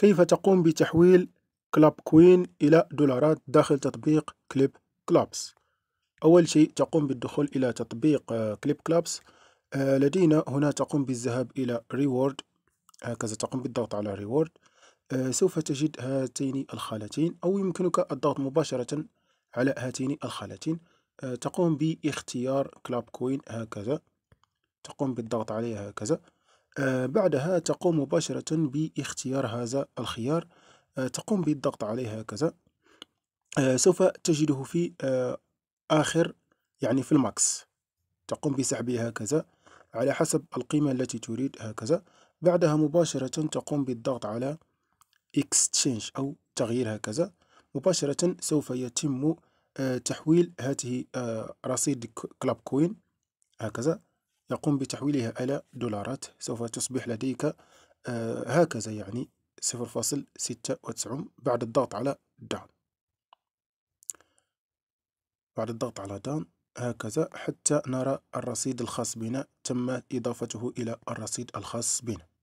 كيف تقوم بتحويل كلاب كوين إلى دولارات داخل تطبيق كليب كلابس أول شيء تقوم بالدخول إلى تطبيق آه، كليب كلابس آه، لدينا هنا تقوم بالذهاب إلى ريورد هكذا تقوم بالضغط على ريورد آه، سوف تجد هاتين الخالتين أو يمكنك الضغط مباشرة على هاتين الخالتين تقوم باختيار كلاب كوين هكذا تقوم بالضغط عليها هكذا آه، بعدها تقوم مباشرة باختيار هذا الخيار آه، تقوم بالضغط عليه هكذا آه، سوف تجده في آخر يعني في الماكس تقوم بسحبه هكذا على حسب القيمة التي تريد هكذا بعدها مباشرة تقوم بالضغط على Exchange أو تغيير هكذا مباشرة سوف يتم تحويل هذه رصيد كلاب كوين هكذا يقوم بتحويلها إلى دولارات سوف تصبح لديك آه، هكذا يعني 0.96 بعد الضغط على داون بعد الضغط على داون هكذا حتى نرى الرصيد الخاص بنا تم إضافته إلى الرصيد الخاص بنا